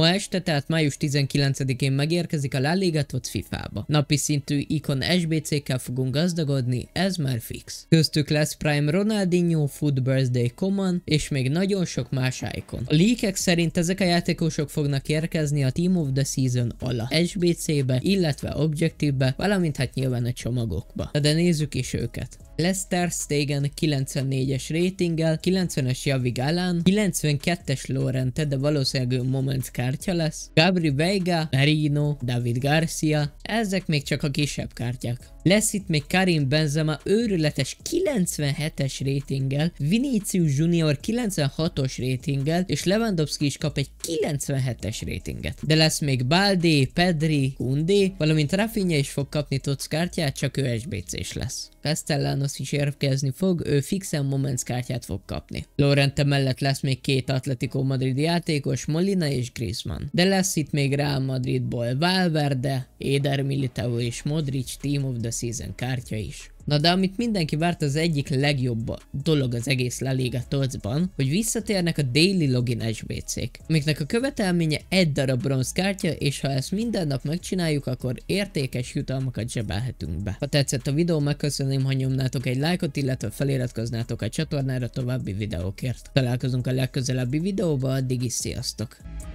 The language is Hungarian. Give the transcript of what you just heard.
Ma este, tehát május 19-én megérkezik a lelégetott FIFA-ba. Napi szintű ikon SBC-kkel fogunk gazdagodni, ez már fix. Köztük lesz Prime Ronaldinho, Food Birthday Coman és még nagyon sok más ikon. A leakek szerint ezek a játékosok fognak érkezni a Team of the Season ala SBC-be, illetve Objective-be, valamint hát nyilván a csomagokba. De nézzük is őket. Lester Stegen 94-es ratinggel, 90-es Javi Galán, 92-es Lorente, de valószínűleg ő Moments kártya lesz, Gabri Veiga, Merino, David Garcia, ezek még csak a kisebb kártyák. Lesz itt még Karim Benzema őrületes 97-es rétinggel, Vinicius Junior 96-os rétinggel, és Lewandowski is kap egy 97-es rétinget. De lesz még Baldi, Pedri, Kundi, valamint Rafinha is fog kapni TOTS kártyát, csak ő SBC-s lesz. Castellanos is érkezni fog, ő fixen Moments kártyát fog kapni. Lorente mellett lesz még két Atletico Madrid játékos, Molina és Griezmann. De lesz itt még Real Madridból Valverde, Éder Inter Militao és Modric Team of the Season kártya is. Na de amit mindenki várt az egyik legjobb dolog az egész La Liga Tolcban, hogy visszatérnek a Daily Login SBC-k, amiknek a követelménye egy darab bronz kártya, és ha ezt minden nap megcsináljuk, akkor értékes jutalmakat zsebelhetünk be. Ha tetszett a videó, megköszönném, ha nyomnátok egy lájkot, illetve feliratkoznátok a csatornára további videókért. Találkozunk a legközelebbi videóban, addig is sziasztok!